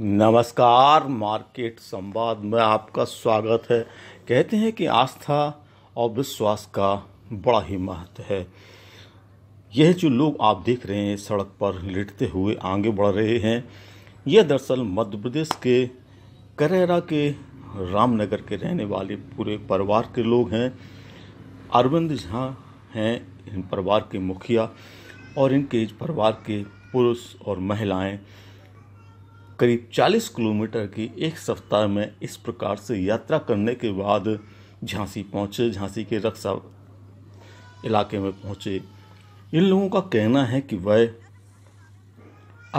नमस्कार मार्केट संवाद में आपका स्वागत है कहते हैं कि आस्था और विश्वास का बड़ा ही महत्व है यह जो लोग आप देख रहे हैं सड़क पर लेटते हुए आगे बढ़ रहे हैं यह दरअसल मध्य प्रदेश के करेरा के रामनगर के रहने वाले पूरे परिवार के लोग हैं अरविंद झा हैं इन परिवार के मुखिया और इनके इस परिवार के पुरुष और महिलाएं करीब 40 किलोमीटर की एक सप्ताह में इस प्रकार से यात्रा करने के बाद झांसी पहुँचे झांसी के रक्षा इलाके में पहुँचे इन लोगों का कहना है कि वह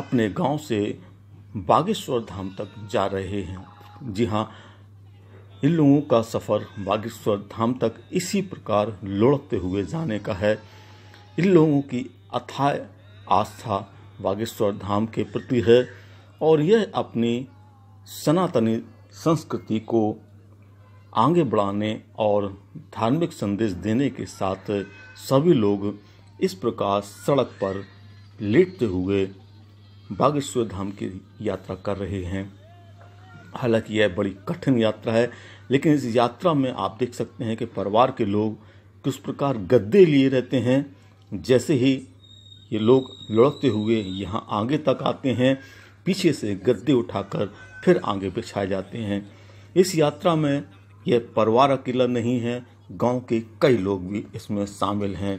अपने गांव से बागेश्वर धाम तक जा रहे हैं जी हाँ इन लोगों का सफ़र बागेश्वर धाम तक इसी प्रकार लुढ़कते हुए जाने का है इन लोगों की अथाह आस्था बागेश्वर धाम के प्रति है और यह अपनी सनातनी संस्कृति को आगे बढ़ाने और धार्मिक संदेश देने के साथ सभी लोग इस प्रकार सड़क पर लेटते हुए बागेश्वर धाम की यात्रा कर रहे हैं हालांकि यह बड़ी कठिन यात्रा है लेकिन इस यात्रा में आप देख सकते हैं कि परिवार के लोग किस प्रकार गद्दे लिए रहते हैं जैसे ही ये लोग लुढ़कते हुए यहाँ आगे तक आते हैं पीछे से गद्दे उठाकर फिर आगे बिछाए जाते हैं इस यात्रा में यह परवार अकेला नहीं है गांव के कई लोग भी इसमें शामिल हैं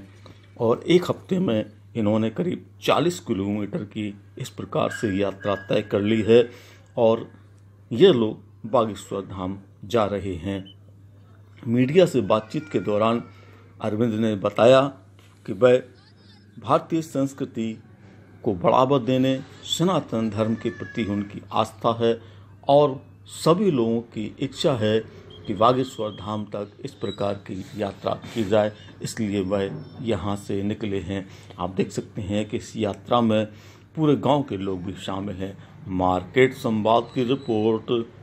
और एक हफ्ते में इन्होंने करीब 40 किलोमीटर की इस प्रकार से यात्रा तय कर ली है और ये लोग बागेश्वर धाम जा रहे हैं मीडिया से बातचीत के दौरान अरविंद ने बताया कि वह भारतीय संस्कृति को बढ़ावा देने सनातन धर्म के प्रति उनकी आस्था है और सभी लोगों की इच्छा है कि बागेश्वर धाम तक इस प्रकार की यात्रा की जाए इसलिए वह यहाँ से निकले हैं आप देख सकते हैं कि इस यात्रा में पूरे गांव के लोग भी शामिल हैं मार्केट संवाद की रिपोर्ट